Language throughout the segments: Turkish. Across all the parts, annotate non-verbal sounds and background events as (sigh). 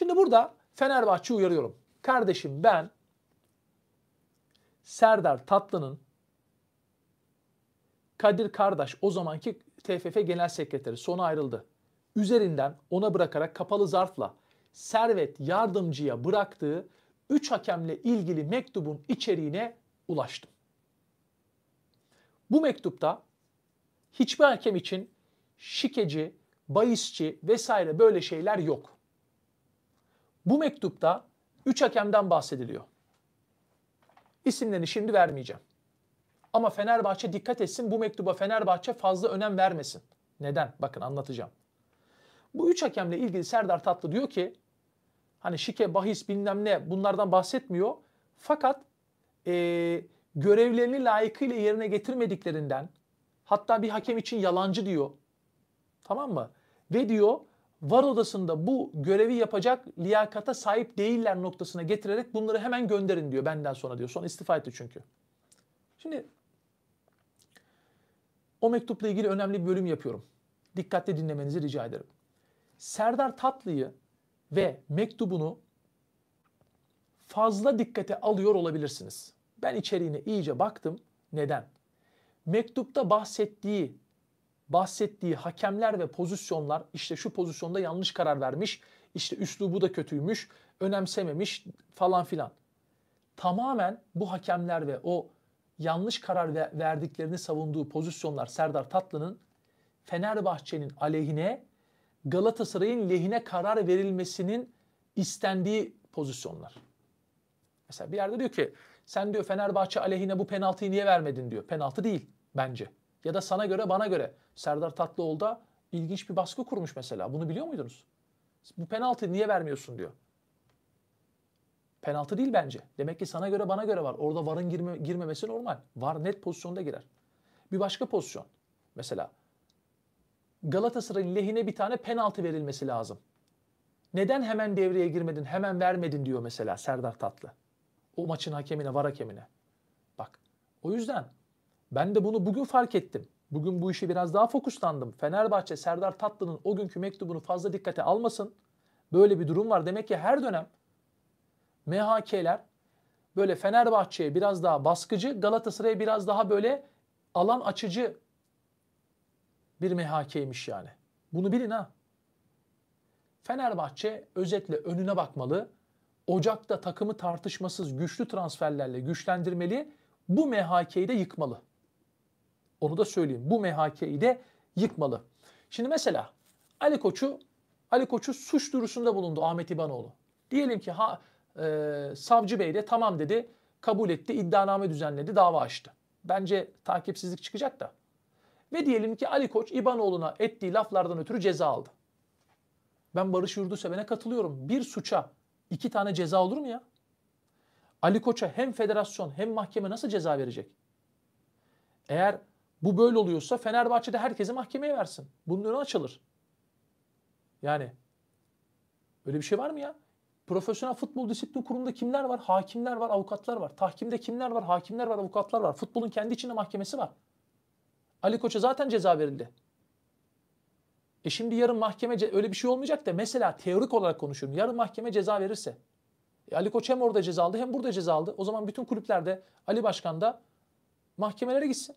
Şimdi burada Fenerbahçe uyarıyorum. Kardeşim ben Serdar Tatlı'nın Kadir Kardeş o zamanki TFF Genel Sekreteri sona ayrıldı. Üzerinden ona bırakarak kapalı zarfla Servet yardımcıya bıraktığı 3 hakemle ilgili mektubun içeriğine ulaştım. Bu mektupta hiçbir hakem için şikeci, bayisçi vesaire böyle şeyler yok. Bu mektupta 3 hakemden bahsediliyor. İsimlerini şimdi vermeyeceğim. Ama Fenerbahçe dikkat etsin bu mektuba Fenerbahçe fazla önem vermesin. Neden? Bakın anlatacağım. Bu üç hakemle ilgili Serdar Tatlı diyor ki hani şike, bahis bilmem ne bunlardan bahsetmiyor. Fakat e, görevlerini layıkıyla yerine getirmediklerinden hatta bir hakem için yalancı diyor. Tamam mı? Ve diyor var odasında bu görevi yapacak liyakata sahip değiller noktasına getirerek bunları hemen gönderin diyor benden sonra diyor. Sonra istifa etti çünkü. Şimdi o mektupla ilgili önemli bir bölüm yapıyorum. Dikkatli dinlemenizi rica ederim. Serdar Tatlı'yı ve mektubunu fazla dikkate alıyor olabilirsiniz. Ben içeriğine iyice baktım. Neden? Mektupta bahsettiği bahsettiği hakemler ve pozisyonlar işte şu pozisyonda yanlış karar vermiş, işte üslubu da kötüymüş, önemsememiş falan filan. Tamamen bu hakemler ve o yanlış karar verdiklerini savunduğu pozisyonlar Serdar Tatlı'nın Fenerbahçe'nin aleyhine Galatasaray'ın lehine karar verilmesinin istendiği pozisyonlar. Mesela bir yerde diyor ki sen diyor Fenerbahçe aleyhine bu penaltıyı niye vermedin diyor. Penaltı değil bence. Ya da sana göre bana göre. Serdar Tatlıoğlu da ilginç bir baskı kurmuş mesela. Bunu biliyor muydunuz? Bu penaltı niye vermiyorsun diyor. Penaltı değil bence. Demek ki sana göre bana göre var. Orada VAR'ın girme, girmemesi normal. VAR net pozisyonda girer. Bir başka pozisyon. Mesela Galatasaray'ın lehine bir tane penaltı verilmesi lazım. Neden hemen devreye girmedin, hemen vermedin diyor mesela Serdar Tatlı. O maçın hakemine, VAR hakemine. Bak o yüzden ben de bunu bugün fark ettim. Bugün bu işe biraz daha fokuslandım. Fenerbahçe Serdar Tatlı'nın o günkü mektubunu fazla dikkate almasın. Böyle bir durum var. Demek ki her dönem MHK'ler böyle Fenerbahçe'ye biraz daha baskıcı, Galatasaray'a biraz daha böyle alan açıcı bir MHK'ymiş yani. Bunu bilin ha. Fenerbahçe özetle önüne bakmalı. Ocak'ta takımı tartışmasız güçlü transferlerle güçlendirmeli. Bu MHK'yi de yıkmalı. Onu da söyleyeyim. Bu MHK'yi de yıkmalı. Şimdi mesela Ali Koç'u Ali Koç'u suç duyurusunda bulundu Ahmet İbanoğlu. Diyelim ki ha, e, savcı bey de tamam dedi, kabul etti, iddianame düzenledi, dava açtı. Bence takipsizlik çıkacak da. Ve diyelim ki Ali Koç İbanoğlu'na ettiği laflardan ötürü ceza aldı. Ben Barış Yurdu Yurduseven'e katılıyorum. Bir suça iki tane ceza olur mu ya? Ali Koç'a hem federasyon hem mahkeme nasıl ceza verecek? Eğer bu böyle oluyorsa Fenerbahçe'de herkesi mahkemeye versin. Bunun önü açılır. Yani öyle bir şey var mı ya? Profesyonel Futbol Disiplin Kurumu'nda kimler var? Hakimler var, avukatlar var. Tahkimde kimler var? Hakimler var, avukatlar var. Futbolun kendi içinde mahkemesi var. Ali Koç'a zaten ceza verildi. E şimdi yarın mahkeme öyle bir şey olmayacak da mesela teorik olarak konuşuyorum. Yarın mahkeme ceza verirse. E Ali Koç hem orada ceza aldı hem burada ceza aldı. O zaman bütün kulüplerde Ali Başkan da mahkemelere gitsin.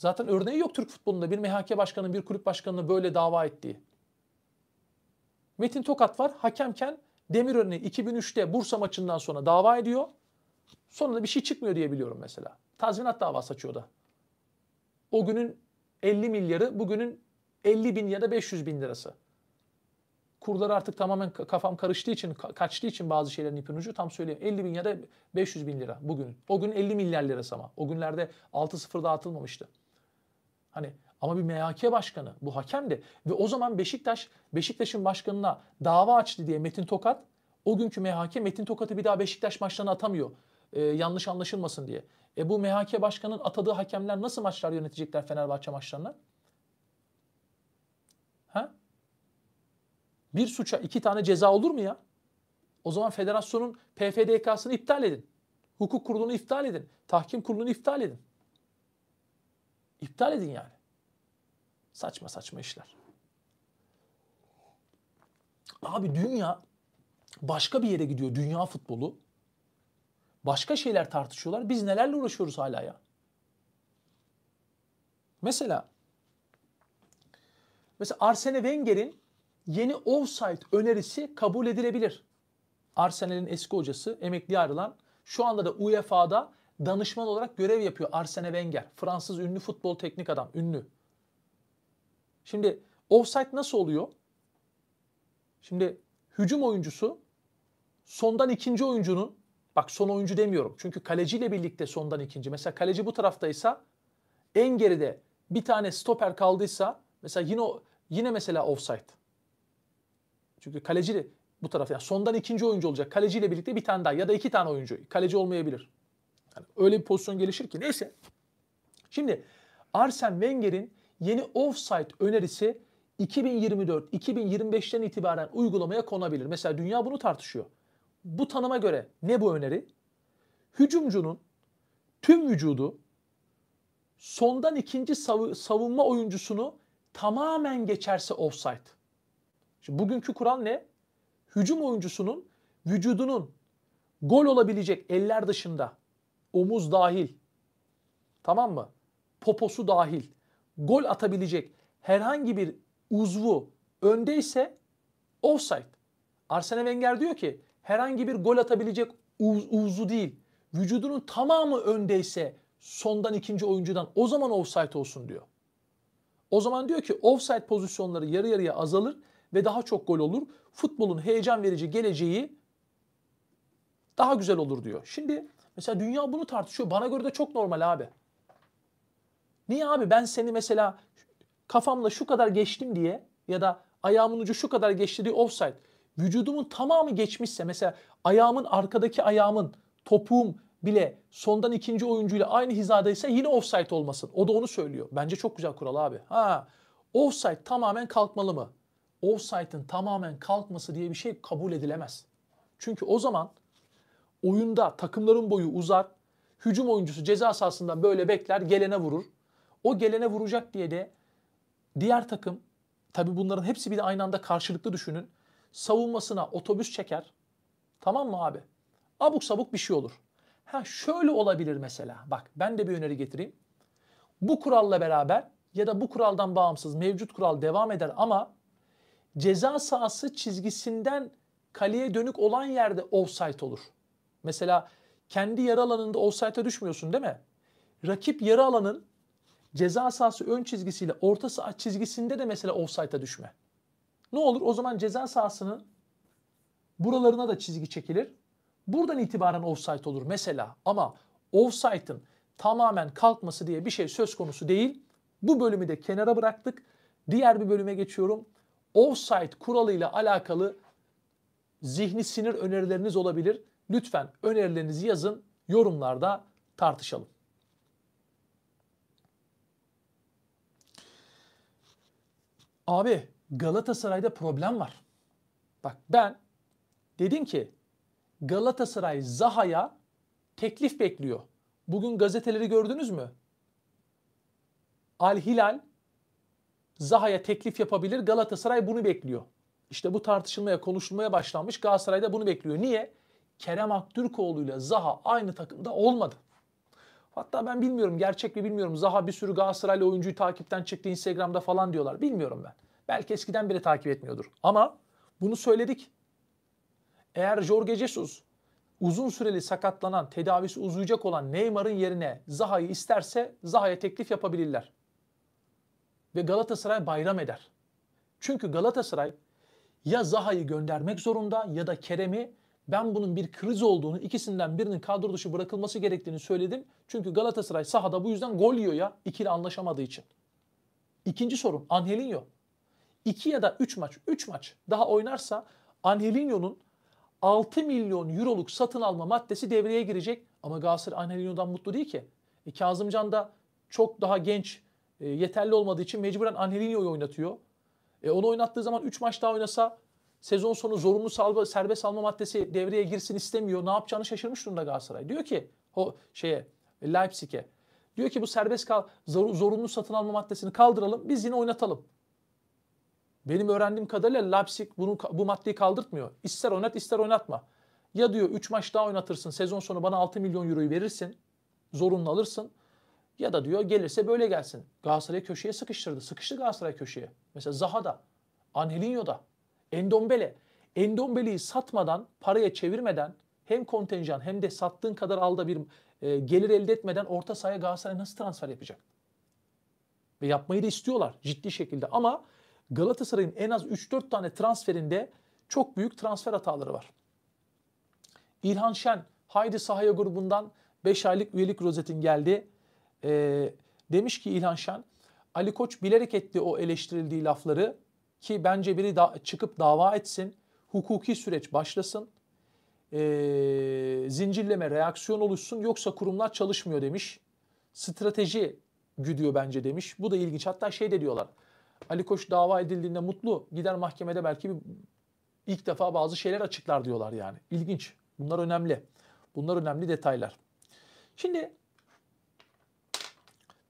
Zaten örneği yok Türk futbolunda bir MHK başkanının bir kulüp başkanını böyle dava ettiği. Metin Tokat var hakemken Demirören'i 2003'te Bursa maçından sonra dava ediyor. Sonra da bir şey çıkmıyor diye biliyorum mesela. Tazminat davası açıyor da. O günün 50 milyarı bugünün 50 bin ya da 500 bin lirası. Kurlar artık tamamen kafam karıştığı için, kaçtığı için bazı şeylerin ipin ucu tam söyleyeyim. 50 bin ya da 500 bin lira bugün. O gün 50 milyar lirası ama. O günlerde 6 sıfır dağıtılmamıştı. Hani ama bir MHK başkanı bu hakem de ve o zaman Beşiktaş Beşiktaş'ın başkanına dava açtı diye Metin Tokat o günkü MHK Metin Tokat'ı bir daha Beşiktaş maçlarına atamıyor. E, yanlış anlaşılmasın diye. E bu MHK başkanın atadığı hakemler nasıl maçlar yönetecekler Fenerbahçe maçlarına? Ha? Bir suça iki tane ceza olur mu ya? O zaman federasyonun PFDK'sını iptal edin. Hukuk kurulunu iptal edin. Tahkim kurulunu iptal edin. İptal edin yani. Saçma saçma işler. Abi dünya başka bir yere gidiyor dünya futbolu. Başka şeyler tartışıyorlar. Biz nelerle uğraşıyoruz hala ya? Mesela mesela Arsene Wenger'in yeni offside önerisi kabul edilebilir. Arsenal'in eski hocası emekli ayrılan şu anda da UEFA'da danışman olarak görev yapıyor Arsene Wenger. Fransız ünlü futbol teknik adam, ünlü. Şimdi offside nasıl oluyor? Şimdi hücum oyuncusu sondan ikinci oyuncunun bak son oyuncu demiyorum. Çünkü kaleciyle birlikte sondan ikinci. Mesela kaleci bu taraftaysa en geride bir tane stoper kaldıysa mesela yine yine mesela offside. Çünkü kaleci bu tarafta, yani sondan ikinci oyuncu olacak. Kaleciyle birlikte bir tane daha ya da iki tane oyuncu. Kaleci olmayabilir. Yani öyle bir pozisyon gelişir ki neyse. Şimdi Arsene Wenger'in yeni offside önerisi 2024-2025'ten itibaren uygulamaya konabilir. Mesela dünya bunu tartışıyor. Bu tanıma göre ne bu öneri? Hücumcunun tüm vücudu sondan ikinci sav- savunma oyuncusunu tamamen geçerse offside. Şimdi bugünkü kural ne? Hücum oyuncusunun vücudunun gol olabilecek eller dışında omuz dahil, tamam mı? Poposu dahil, gol atabilecek herhangi bir uzvu öndeyse offside. Arsene Wenger diyor ki herhangi bir gol atabilecek uz, uzvu değil, vücudunun tamamı öndeyse sondan ikinci oyuncudan o zaman offside olsun diyor. O zaman diyor ki offside pozisyonları yarı yarıya azalır ve daha çok gol olur. Futbolun heyecan verici geleceği daha güzel olur diyor. Şimdi Mesela dünya bunu tartışıyor. Bana göre de çok normal abi. Niye abi ben seni mesela kafamla şu kadar geçtim diye ya da ayağımın ucu şu kadar geçti diye offside. Vücudumun tamamı geçmişse mesela ayağımın arkadaki ayağımın topuğum bile sondan ikinci oyuncuyla aynı hizadaysa yine offside olmasın. O da onu söylüyor. Bence çok güzel kural abi. Ha. Offside tamamen kalkmalı mı? Offside'ın tamamen kalkması diye bir şey kabul edilemez. Çünkü o zaman Oyunda takımların boyu uzar. Hücum oyuncusu ceza sahasından böyle bekler, gelene vurur. O gelene vuracak diye de diğer takım tabi bunların hepsi bir de aynı anda karşılıklı düşünün. Savunmasına otobüs çeker. Tamam mı abi? Abuk sabuk bir şey olur. Ha şöyle olabilir mesela. Bak ben de bir öneri getireyim. Bu kuralla beraber ya da bu kuraldan bağımsız mevcut kural devam eder ama ceza sahası çizgisinden kaleye dönük olan yerde offside olur. Mesela kendi yarı alanında offside'e düşmüyorsun değil mi? Rakip yarı alanın ceza sahası ön çizgisiyle orta saha çizgisinde de mesela offside'a düşme. Ne olur? O zaman ceza sahasının buralarına da çizgi çekilir. Buradan itibaren offside olur mesela ama offside'ın tamamen kalkması diye bir şey söz konusu değil. Bu bölümü de kenara bıraktık. Diğer bir bölüme geçiyorum. Offside kuralıyla alakalı zihni sinir önerileriniz olabilir. Lütfen önerilerinizi yazın, yorumlarda tartışalım. Abi Galatasaray'da problem var. Bak ben dedim ki Galatasaray Zaha'ya teklif bekliyor. Bugün gazeteleri gördünüz mü? Al Hilal Zaha'ya teklif yapabilir. Galatasaray bunu bekliyor. İşte bu tartışılmaya, konuşulmaya başlanmış. Galatasaray da bunu bekliyor. Niye? Kerem Aktürkoğlu ile Zaha aynı takımda olmadı. Hatta ben bilmiyorum gerçek mi bilmiyorum. Zaha bir sürü Galatasaraylı oyuncuyu takipten çıktı Instagram'da falan diyorlar. Bilmiyorum ben. Belki eskiden bile takip etmiyordur. Ama bunu söyledik. Eğer Jorge Jesus uzun süreli sakatlanan, tedavisi uzayacak olan Neymar'ın yerine Zaha'yı isterse Zaha'ya teklif yapabilirler. Ve Galatasaray bayram eder. Çünkü Galatasaray ya Zaha'yı göndermek zorunda ya da Kerem'i ben bunun bir kriz olduğunu, ikisinden birinin kadro dışı bırakılması gerektiğini söyledim. Çünkü Galatasaray sahada bu yüzden gol yiyor ya ikili anlaşamadığı için. İkinci sorun Angelinho. İki ya da üç maç, üç maç daha oynarsa Angelinho'nun 6 milyon euroluk satın alma maddesi devreye girecek. Ama Galatasaray Angelinho'dan mutlu değil ki. E, Kazımcan da çok daha genç, e, yeterli olmadığı için mecburen Angelinho'yu oynatıyor. E, onu oynattığı zaman 3 maç daha oynasa Sezon sonu zorunlu salma, serbest alma maddesi devreye girsin istemiyor. Ne yapacağını şaşırmış durumda Galatasaray. Diyor ki o şeye Leipzig'e diyor ki bu serbest kal zor, zorunlu satın alma maddesini kaldıralım. Biz yine oynatalım. Benim öğrendiğim kadarıyla Leipzig bunu, bu maddeyi kaldırtmıyor. İster oynat ister oynatma. Ya diyor 3 maç daha oynatırsın sezon sonu bana 6 milyon euroyu verirsin. Zorunlu alırsın. Ya da diyor gelirse böyle gelsin. Galatasaray köşeye sıkıştırdı. Sıkıştı Galatasaray köşeye. Mesela Zaha'da, Angelinho'da. Endombele. Endombele'yi satmadan, paraya çevirmeden hem kontenjan hem de sattığın kadar alda bir e, gelir elde etmeden orta sahaya Galatasaray nasıl transfer yapacak? Ve yapmayı da istiyorlar ciddi şekilde ama Galatasaray'ın en az 3-4 tane transferinde çok büyük transfer hataları var. İlhan Şen Haydi Sahaya grubundan 5 aylık üyelik rozetin geldi. E, demiş ki İlhan Şen Ali Koç bilerek etti o eleştirildiği lafları ki bence biri da, çıkıp dava etsin, hukuki süreç başlasın, e, zincirleme reaksiyon oluşsun yoksa kurumlar çalışmıyor demiş. Strateji güdüyor bence demiş. Bu da ilginç. Hatta şey de diyorlar. Ali Koç dava edildiğinde mutlu gider mahkemede belki bir, ilk defa bazı şeyler açıklar diyorlar yani. İlginç. Bunlar önemli. Bunlar önemli detaylar. Şimdi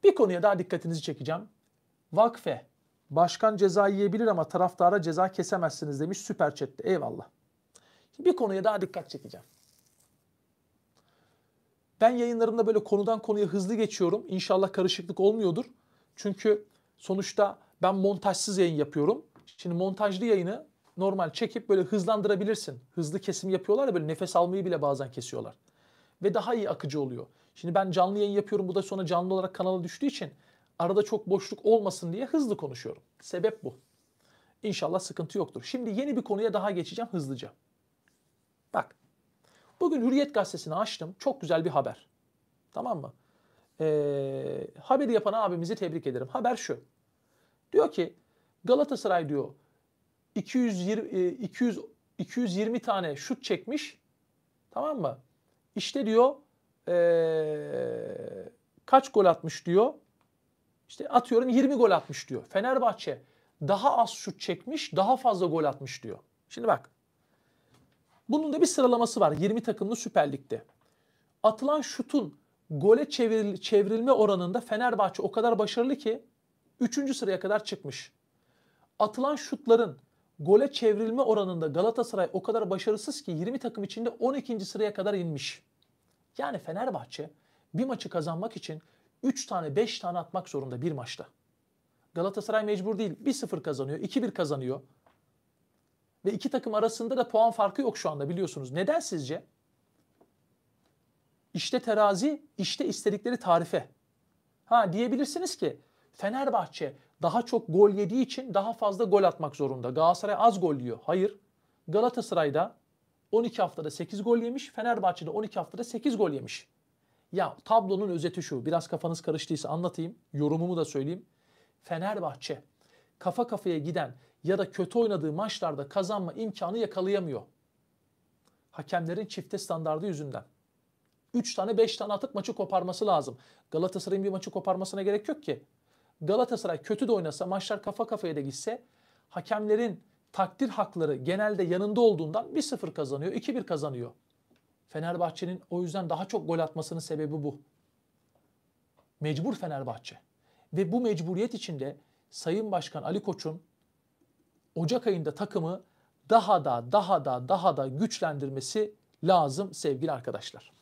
bir konuya daha dikkatinizi çekeceğim. Vakfe Başkan ceza yiyebilir ama taraftara ceza kesemezsiniz demiş Süper Chat'te. Eyvallah. Şimdi bir konuya daha dikkat çekeceğim. Ben yayınlarımda böyle konudan konuya hızlı geçiyorum. İnşallah karışıklık olmuyordur. Çünkü sonuçta ben montajsız yayın yapıyorum. Şimdi montajlı yayını normal çekip böyle hızlandırabilirsin. Hızlı kesim yapıyorlar ya böyle nefes almayı bile bazen kesiyorlar. Ve daha iyi akıcı oluyor. Şimdi ben canlı yayın yapıyorum. Bu da sonra canlı olarak kanala düştüğü için Arada çok boşluk olmasın diye hızlı konuşuyorum. Sebep bu. İnşallah sıkıntı yoktur. Şimdi yeni bir konuya daha geçeceğim hızlıca. Bak. Bugün Hürriyet gazetesini açtım. Çok güzel bir haber. Tamam mı? Ee, haberi yapan abimizi tebrik ederim. Haber şu. Diyor ki Galatasaray diyor 220 200 220 tane şut çekmiş. Tamam mı? İşte diyor ee, kaç gol atmış diyor. İşte atıyorum 20 gol atmış diyor. Fenerbahçe daha az şut çekmiş, daha fazla gol atmış diyor. Şimdi bak. Bunun da bir sıralaması var 20 takımlı Süper Lig'de. Atılan şutun gole çevril, çevrilme oranında Fenerbahçe o kadar başarılı ki 3. sıraya kadar çıkmış. Atılan şutların gole çevrilme oranında Galatasaray o kadar başarısız ki 20 takım içinde 12. sıraya kadar inmiş. Yani Fenerbahçe bir maçı kazanmak için 3 tane 5 tane atmak zorunda bir maçta. Galatasaray mecbur değil. 1-0 kazanıyor, 2-1 kazanıyor. Ve iki takım arasında da puan farkı yok şu anda biliyorsunuz. Neden sizce? İşte terazi, işte istedikleri tarife. Ha diyebilirsiniz ki Fenerbahçe daha çok gol yediği için daha fazla gol atmak zorunda. Galatasaray az gol yiyor. Hayır. Galatasaray'da 12 haftada 8 gol yemiş. Fenerbahçe'de 12 haftada 8 gol yemiş. Ya tablonun özeti şu. Biraz kafanız karıştıysa anlatayım. Yorumumu da söyleyeyim. Fenerbahçe kafa kafaya giden ya da kötü oynadığı maçlarda kazanma imkanı yakalayamıyor. Hakemlerin çifte standardı yüzünden. 3 tane 5 tane atıp maçı koparması lazım. Galatasaray'ın bir maçı koparmasına gerek yok ki. Galatasaray kötü de oynasa maçlar kafa kafaya da gitse hakemlerin takdir hakları genelde yanında olduğundan 1-0 kazanıyor, 2-1 kazanıyor. Fenerbahçe'nin o yüzden daha çok gol atmasının sebebi bu. Mecbur Fenerbahçe. Ve bu mecburiyet içinde Sayın Başkan Ali Koç'un Ocak ayında takımı daha da daha da daha da güçlendirmesi lazım sevgili arkadaşlar.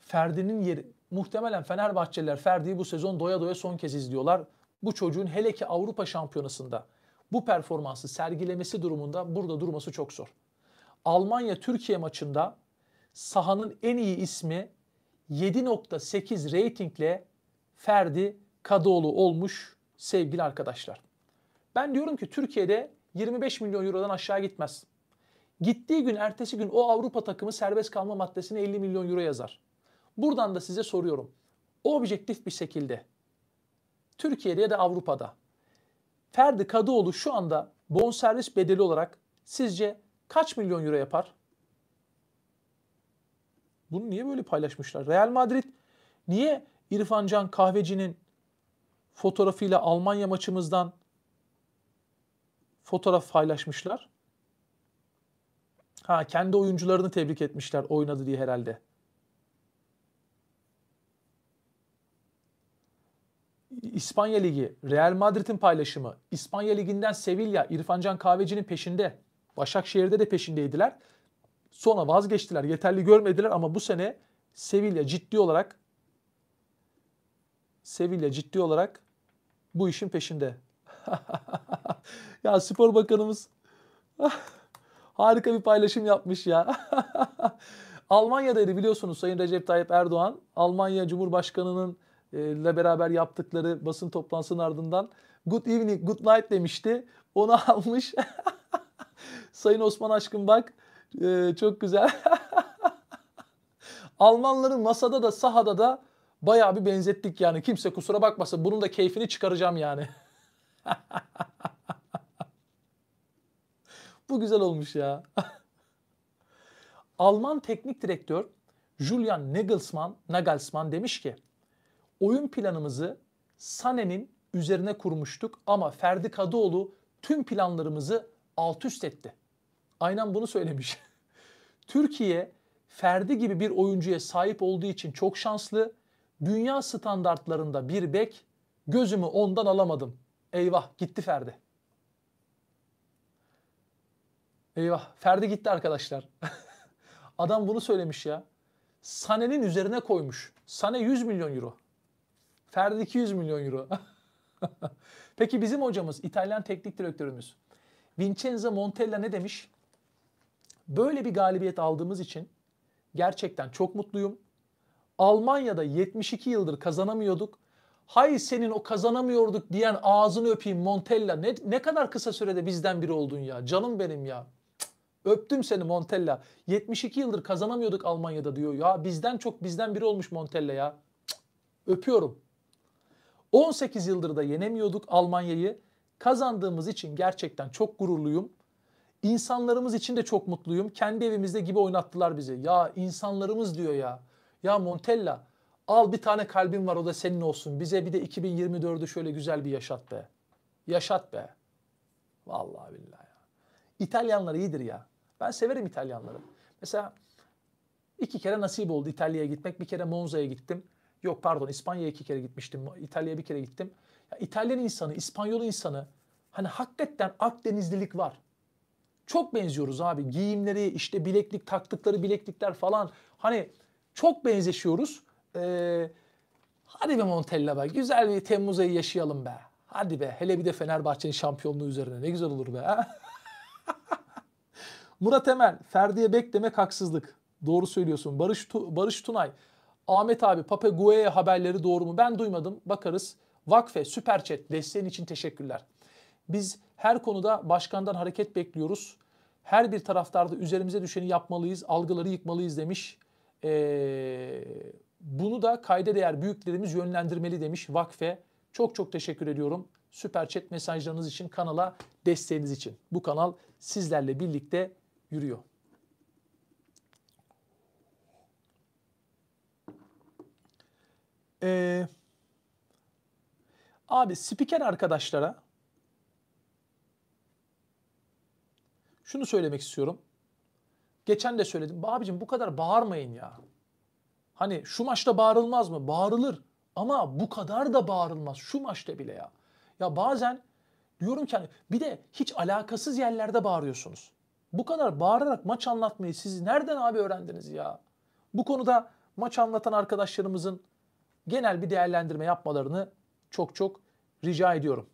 Ferdi'nin yeri muhtemelen Fenerbahçeliler Ferdi'yi bu sezon doya doya son kez izliyorlar. Bu çocuğun hele ki Avrupa Şampiyonası'nda bu performansı sergilemesi durumunda burada durması çok zor. Almanya-Türkiye maçında sahanın en iyi ismi 7.8 reytingle Ferdi Kadıoğlu olmuş sevgili arkadaşlar. Ben diyorum ki Türkiye'de 25 milyon eurodan aşağı gitmez. Gittiği gün ertesi gün o Avrupa takımı serbest kalma maddesini 50 milyon euro yazar. Buradan da size soruyorum. Objektif bir şekilde Türkiye'de ya da Avrupa'da Ferdi Kadıoğlu şu anda bonservis bedeli olarak sizce kaç milyon euro yapar? Bunu niye böyle paylaşmışlar? Real Madrid niye İrfan Can Kahveci'nin fotoğrafıyla Almanya maçımızdan fotoğraf paylaşmışlar? Ha kendi oyuncularını tebrik etmişler oynadı diye herhalde. İspanya Ligi, Real Madrid'in paylaşımı, İspanya Ligi'nden Sevilla, İrfancan Kahveci'nin peşinde. Başakşehir'de de peşindeydiler. Sonra vazgeçtiler. Yeterli görmediler ama bu sene Sevilla ciddi olarak Sevilla ciddi olarak bu işin peşinde. (laughs) ya spor bakanımız (laughs) harika bir paylaşım yapmış ya. (laughs) Almanya'daydı biliyorsunuz Sayın Recep Tayyip Erdoğan. Almanya Cumhurbaşkanı'nın e, ile beraber yaptıkları basın toplantısının ardından good evening, good night demişti. Onu almış. Sayın Osman aşkım bak e, çok güzel. (laughs) Almanların masada da sahada da bayağı bir benzettik yani. Kimse kusura bakmasın bunun da keyfini çıkaracağım yani. (laughs) Bu güzel olmuş ya. (laughs) Alman teknik direktör Julian Nagelsmann, Nagelsmann demiş ki oyun planımızı Sane'nin üzerine kurmuştuk ama Ferdi Kadıoğlu tüm planlarımızı alt üst etti aynen bunu söylemiş. (laughs) Türkiye Ferdi gibi bir oyuncuya sahip olduğu için çok şanslı. Dünya standartlarında bir bek gözümü ondan alamadım. Eyvah gitti Ferdi. Eyvah Ferdi gitti arkadaşlar. (laughs) Adam bunu söylemiş ya. Sane'nin üzerine koymuş. Sane 100 milyon euro. Ferdi 200 milyon euro. (laughs) Peki bizim hocamız İtalyan teknik direktörümüz Vincenzo Montella ne demiş? Böyle bir galibiyet aldığımız için gerçekten çok mutluyum. Almanya'da 72 yıldır kazanamıyorduk. Hay senin o kazanamıyorduk diyen ağzını öpeyim Montella. Ne, ne kadar kısa sürede bizden biri oldun ya. Canım benim ya. öptüm seni Montella. 72 yıldır kazanamıyorduk Almanya'da diyor. Ya bizden çok bizden biri olmuş Montella ya. öpüyorum. 18 yıldır da yenemiyorduk Almanya'yı. Kazandığımız için gerçekten çok gururluyum. İnsanlarımız için de çok mutluyum. Kendi evimizde gibi oynattılar bizi. Ya insanlarımız diyor ya. Ya Montella al bir tane kalbin var o da senin olsun. Bize bir de 2024'ü şöyle güzel bir yaşat be. Yaşat be. Vallahi billahi ya. İtalyanlar iyidir ya. Ben severim İtalyanları. Mesela iki kere nasip oldu İtalya'ya gitmek. Bir kere Monza'ya gittim. Yok pardon İspanya'ya iki kere gitmiştim. İtalya'ya bir kere gittim. Ya İtalyan insanı, İspanyol insanı hani hakikaten Akdenizlilik var çok benziyoruz abi. Giyimleri, işte bileklik, taktıkları bileklikler falan. Hani çok benzeşiyoruz. Ee, hadi be Montella be. Güzel bir Temmuz ayı yaşayalım be. Hadi be. Hele bir de Fenerbahçe'nin şampiyonluğu üzerine. Ne güzel olur be. (laughs) Murat Emel, Ferdi'ye beklemek haksızlık. Doğru söylüyorsun. Barış, tu Barış Tunay, Ahmet abi Pape Gueye haberleri doğru mu? Ben duymadım. Bakarız. Vakfe, Süper Chat desteğin için teşekkürler. Biz her konuda başkandan hareket bekliyoruz. Her bir taraftarda üzerimize düşeni yapmalıyız, algıları yıkmalıyız demiş. Ee, bunu da kayda değer büyüklerimiz yönlendirmeli demiş vakfe. Çok çok teşekkür ediyorum. Süper chat mesajlarınız için, kanala desteğiniz için. Bu kanal sizlerle birlikte yürüyor. Ee, abi spiker arkadaşlara Şunu söylemek istiyorum. Geçen de söyledim. Abicim bu kadar bağırmayın ya. Hani şu maçta bağırılmaz mı? Bağırılır. Ama bu kadar da bağırılmaz. Şu maçta bile ya. Ya bazen diyorum ki hani bir de hiç alakasız yerlerde bağırıyorsunuz. Bu kadar bağırarak maç anlatmayı siz nereden abi öğrendiniz ya? Bu konuda maç anlatan arkadaşlarımızın genel bir değerlendirme yapmalarını çok çok rica ediyorum.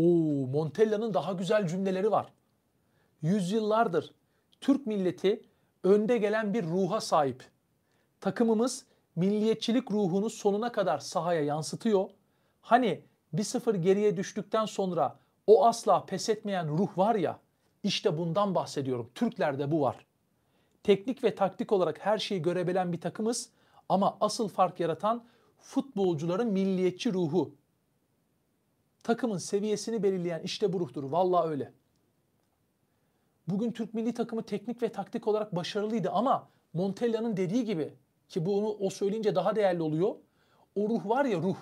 Oo, Montella'nın daha güzel cümleleri var. Yüzyıllardır Türk milleti önde gelen bir ruha sahip. Takımımız milliyetçilik ruhunu sonuna kadar sahaya yansıtıyor. Hani bir sıfır geriye düştükten sonra o asla pes etmeyen ruh var ya, işte bundan bahsediyorum. Türklerde bu var. Teknik ve taktik olarak her şeyi görebilen bir takımız ama asıl fark yaratan futbolcuların milliyetçi ruhu, takımın seviyesini belirleyen işte bu ruhtur. Valla öyle. Bugün Türk milli takımı teknik ve taktik olarak başarılıydı ama Montella'nın dediği gibi ki bunu o söyleyince daha değerli oluyor. O ruh var ya ruh.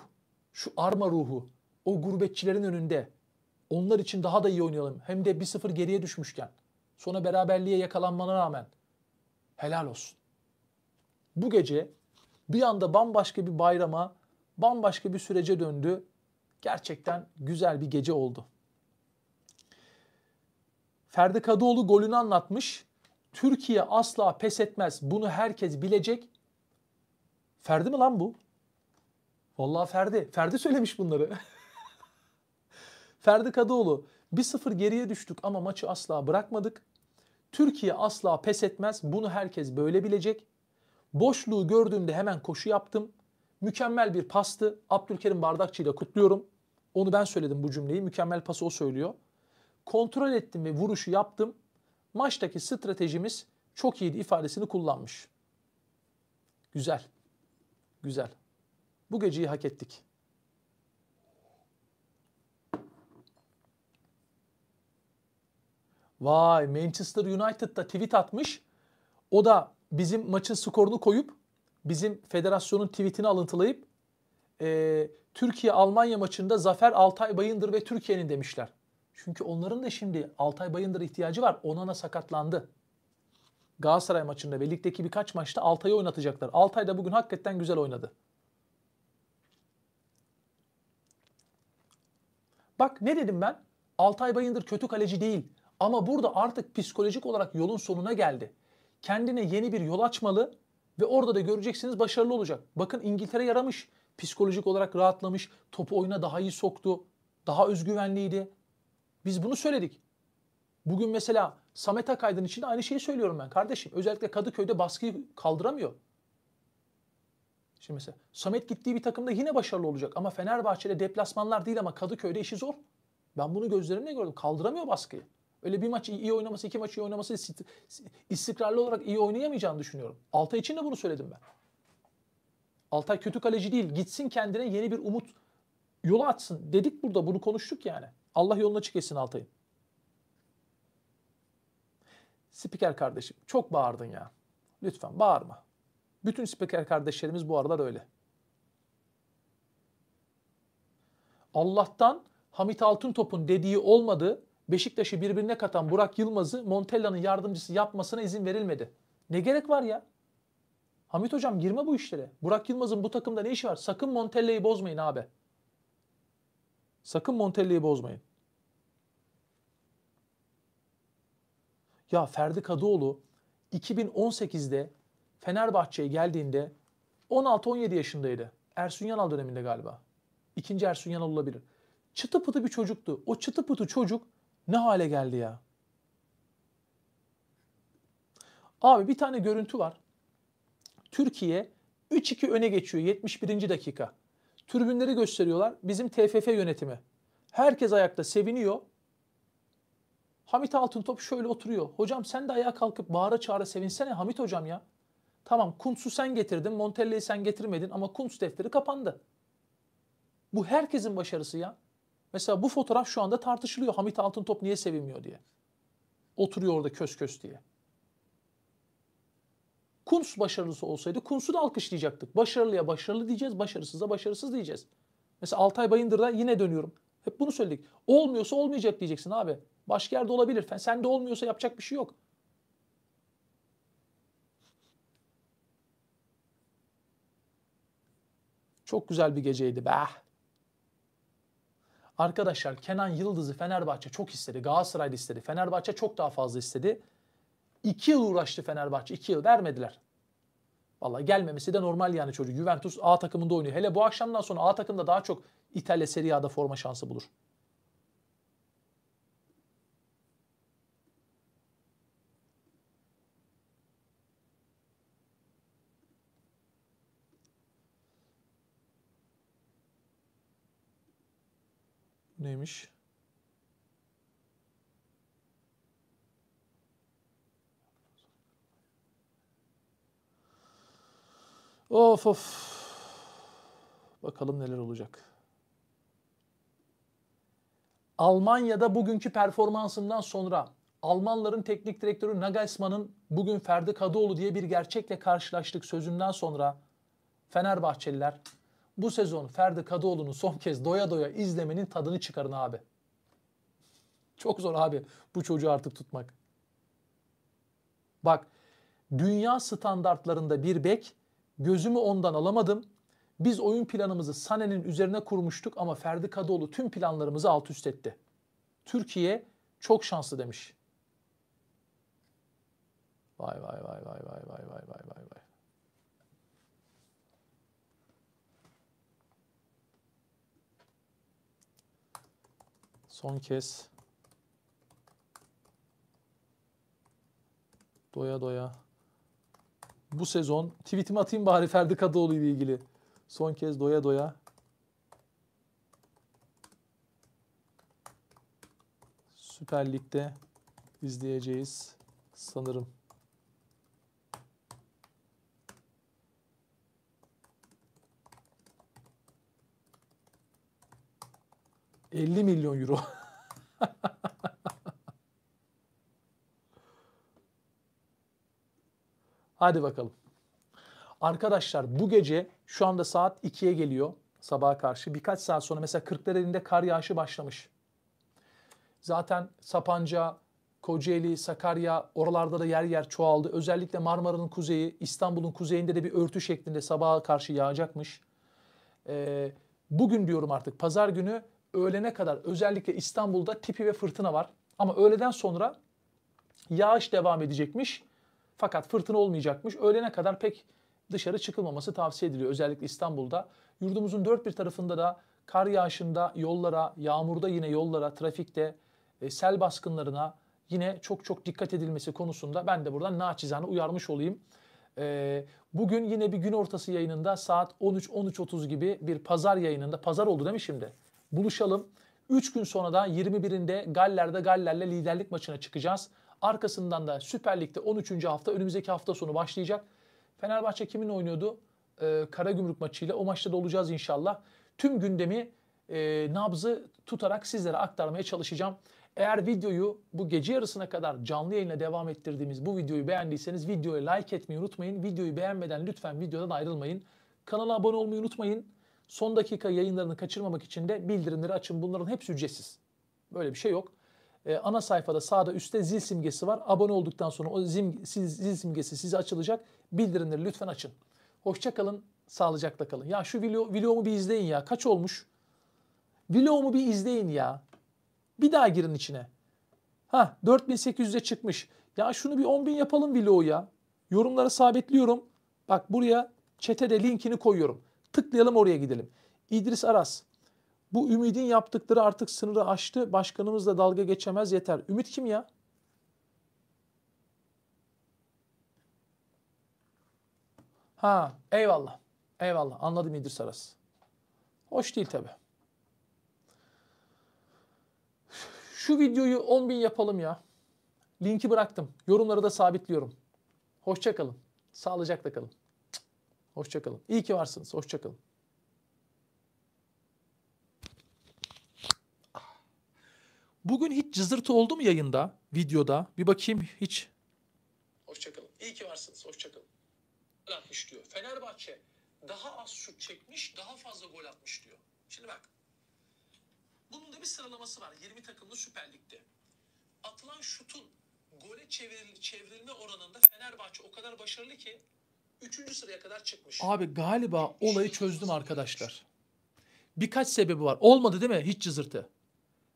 Şu arma ruhu. O gurbetçilerin önünde. Onlar için daha da iyi oynayalım. Hem de 1-0 geriye düşmüşken. Sonra beraberliğe yakalanmana rağmen. Helal olsun. Bu gece bir anda bambaşka bir bayrama, bambaşka bir sürece döndü Gerçekten güzel bir gece oldu. Ferdi Kadıoğlu golünü anlatmış. Türkiye asla pes etmez. Bunu herkes bilecek. Ferdi mi lan bu? Vallahi Ferdi. Ferdi söylemiş bunları. (laughs) Ferdi Kadıoğlu 1-0 geriye düştük ama maçı asla bırakmadık. Türkiye asla pes etmez. Bunu herkes böyle bilecek. Boşluğu gördüğümde hemen koşu yaptım. Mükemmel bir pastı. Abdülkerim Bardakçı ile kutluyorum. Onu ben söyledim bu cümleyi. Mükemmel pası o söylüyor. Kontrol ettim ve vuruşu yaptım. Maçtaki stratejimiz çok iyiydi ifadesini kullanmış. Güzel. Güzel. Bu geceyi hak ettik. Vay Manchester United'da tweet atmış. O da bizim maçın skorunu koyup bizim federasyonun tweetini alıntılayıp e, Türkiye-Almanya maçında Zafer Altay Bayındır ve Türkiye'nin demişler. Çünkü onların da şimdi Altay Bayındır ihtiyacı var. Onana sakatlandı. Galatasaray maçında ve ligdeki birkaç maçta Altay'ı oynatacaklar. Altay da bugün hakikaten güzel oynadı. Bak ne dedim ben? Altay Bayındır kötü kaleci değil. Ama burada artık psikolojik olarak yolun sonuna geldi. Kendine yeni bir yol açmalı ve orada da göreceksiniz başarılı olacak. Bakın İngiltere yaramış. Psikolojik olarak rahatlamış. Topu oyuna daha iyi soktu. Daha özgüvenliydi. Biz bunu söyledik. Bugün mesela Samet Akaydın için aynı şeyi söylüyorum ben kardeşim. Özellikle Kadıköy'de baskıyı kaldıramıyor. Şimdi mesela Samet gittiği bir takımda yine başarılı olacak ama Fenerbahçe'de deplasmanlar değil ama Kadıköy'de işi zor. Ben bunu gözlerimle gördüm. Kaldıramıyor baskıyı. Öyle bir maç iyi oynaması, iki maç iyi oynaması istikrarlı olarak iyi oynayamayacağını düşünüyorum. Altay için de bunu söyledim ben. Altay kötü kaleci değil. Gitsin kendine yeni bir umut yolu atsın. Dedik burada bunu konuştuk yani. Allah yoluna çık etsin Altay'ın. Spiker kardeşim çok bağırdın ya. Lütfen bağırma. Bütün spiker kardeşlerimiz bu arada öyle. Allah'tan Hamit topun dediği olmadı. Beşiktaş'ı birbirine katan Burak Yılmaz'ı Montella'nın yardımcısı yapmasına izin verilmedi. Ne gerek var ya? Hamit hocam girme bu işlere. Burak Yılmaz'ın bu takımda ne işi var? Sakın Montella'yı bozmayın abi. Sakın Montella'yı bozmayın. Ya Ferdi Kadıoğlu 2018'de Fenerbahçe'ye geldiğinde 16-17 yaşındaydı. Ersun Yanal döneminde galiba. İkinci Ersun Yanal olabilir. Çıtı pıtı bir çocuktu. O çıtı pıtı çocuk ne hale geldi ya? Abi bir tane görüntü var. Türkiye 3-2 öne geçiyor 71. dakika. Türbünleri gösteriyorlar. Bizim TFF yönetimi. Herkes ayakta seviniyor. Hamit Altıntop şöyle oturuyor. Hocam sen de ayağa kalkıp bağıra çağıra sevinsene Hamit hocam ya. Tamam Kuntz'u sen getirdin, Montella'yı sen getirmedin ama Kuntz defteri kapandı. Bu herkesin başarısı ya. Mesela bu fotoğraf şu anda tartışılıyor. Hamit Altıntop niye sevinmiyor diye. Oturuyor orada kös kös diye. Kuns başarılısı olsaydı Kuns'u da alkışlayacaktık. Başarılıya başarılı diyeceğiz, başarısıza başarısız diyeceğiz. Mesela Altay Bayındır'da yine dönüyorum. Hep bunu söyledik. Olmuyorsa olmayacak diyeceksin abi. Başka yerde olabilir. Sen de olmuyorsa yapacak bir şey yok. Çok güzel bir geceydi be. Arkadaşlar Kenan Yıldız'ı Fenerbahçe çok istedi. Galatasaray'da istedi. Fenerbahçe çok daha fazla istedi. İki yıl uğraştı Fenerbahçe. iki yıl vermediler. Vallahi gelmemesi de normal yani çocuk. Juventus A takımında oynuyor. Hele bu akşamdan sonra A takımda daha çok İtalya Serie A'da forma şansı bulur. neymiş? Of of. Bakalım neler olacak. Almanya'da bugünkü performansından sonra Almanların teknik direktörü Nagelsmann'ın bugün Ferdi Kadıoğlu diye bir gerçekle karşılaştık sözünden sonra Fenerbahçeliler bu sezon Ferdi Kadıoğlu'nu son kez doya doya izlemenin tadını çıkarın abi. Çok zor abi bu çocuğu artık tutmak. Bak dünya standartlarında bir bek gözümü ondan alamadım. Biz oyun planımızı Sane'nin üzerine kurmuştuk ama Ferdi Kadıoğlu tüm planlarımızı alt üst etti. Türkiye çok şanslı demiş. Vay vay vay vay vay vay vay vay vay. Son kez. Doya doya. Bu sezon tweetimi atayım bari Ferdi Kadıoğlu ile ilgili. Son kez doya doya. Süper Lig'de izleyeceğiz sanırım. 50 milyon euro. (laughs) Hadi bakalım. Arkadaşlar bu gece şu anda saat 2'ye geliyor sabaha karşı. Birkaç saat sonra mesela 40 Kırklareli'nde kar yağışı başlamış. Zaten Sapanca, Kocaeli, Sakarya oralarda da yer yer çoğaldı. Özellikle Marmara'nın kuzeyi, İstanbul'un kuzeyinde de bir örtü şeklinde sabaha karşı yağacakmış. Ee, bugün diyorum artık pazar günü öğlene kadar özellikle İstanbul'da tipi ve fırtına var. Ama öğleden sonra yağış devam edecekmiş. Fakat fırtına olmayacakmış. Öğlene kadar pek dışarı çıkılmaması tavsiye ediliyor özellikle İstanbul'da. Yurdumuzun dört bir tarafında da kar yağışında yollara, yağmurda yine yollara, trafikte, e, sel baskınlarına yine çok çok dikkat edilmesi konusunda ben de buradan naçizane uyarmış olayım. E, bugün yine bir gün ortası yayınında saat 13-13.30 gibi bir pazar yayınında, pazar oldu değil mi şimdi? buluşalım. 3 gün sonra da 21'inde Galler'de Galler'le liderlik maçına çıkacağız. Arkasından da Süper Lig'de 13. hafta önümüzdeki hafta sonu başlayacak. Fenerbahçe kimin oynuyordu? Ee, Karagümrük maçıyla o maçta da olacağız inşallah. Tüm gündemi e, nabzı tutarak sizlere aktarmaya çalışacağım. Eğer videoyu bu gece yarısına kadar canlı yayına devam ettirdiğimiz bu videoyu beğendiyseniz videoya like etmeyi unutmayın. Videoyu beğenmeden lütfen videodan ayrılmayın. Kanala abone olmayı unutmayın. Son dakika yayınlarını kaçırmamak için de bildirimleri açın. Bunların hepsi ücretsiz. Böyle bir şey yok. Ee, ana sayfada sağda üstte zil simgesi var. Abone olduktan sonra o zim, zil, zil simgesi size açılacak. Bildirimleri lütfen açın. Hoşça kalın, sağlıcakla kalın. Ya şu video, videomu bir izleyin ya. Kaç olmuş? Videomu bir izleyin ya. Bir daha girin içine. Ha 4800'e çıkmış. Ya şunu bir 10 bin yapalım vlogu ya. Yorumları sabitliyorum. Bak buraya çete de linkini koyuyorum. Tıklayalım oraya gidelim. İdris Aras. Bu Ümid'in yaptıkları artık sınırı aştı. Başkanımız da dalga geçemez yeter. Ümit kim ya? Ha eyvallah. Eyvallah anladım İdris Aras. Hoş değil tabi. Şu videoyu 10 bin yapalım ya. Linki bıraktım. Yorumları da sabitliyorum. Hoşçakalın. Sağlıcakla kalın. Hoşçakalın. İyi ki varsınız. Hoşçakalın. Bugün hiç cızırtı oldu mu yayında, videoda? Bir bakayım hiç. Hoşçakalın. İyi ki varsınız. Hoşçakalın. Gol atmış diyor. Fenerbahçe daha az şut çekmiş, daha fazla gol atmış diyor. Şimdi bak. Bunun da bir sıralaması var. 20 takımlı Süper Lig'de. Atılan şutun gole çevrilme oranında Fenerbahçe o kadar başarılı ki 3. sıraya kadar çıkmış. Abi galiba olayı şey çözdüm arkadaşlar. Birkaç sebebi var. Olmadı değil mi? Hiç cızırtı.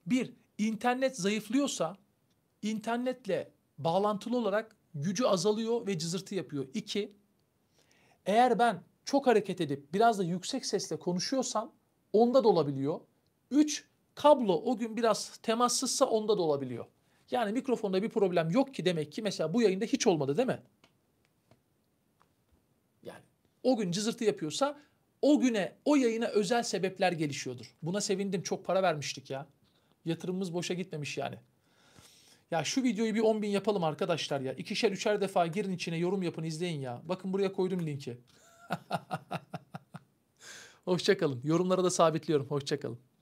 Bir, internet zayıflıyorsa internetle bağlantılı olarak gücü azalıyor ve cızırtı yapıyor. İki, eğer ben çok hareket edip biraz da yüksek sesle konuşuyorsam onda da olabiliyor. Üç, kablo o gün biraz temassızsa onda da olabiliyor. Yani mikrofonda bir problem yok ki demek ki mesela bu yayında hiç olmadı değil mi? o gün cızırtı yapıyorsa o güne, o yayına özel sebepler gelişiyordur. Buna sevindim. Çok para vermiştik ya. Yatırımımız boşa gitmemiş yani. Ya şu videoyu bir 10 bin yapalım arkadaşlar ya. İkişer üçer defa girin içine yorum yapın izleyin ya. Bakın buraya koydum linki. (laughs) Hoşçakalın. Yorumlara da sabitliyorum. Hoşçakalın.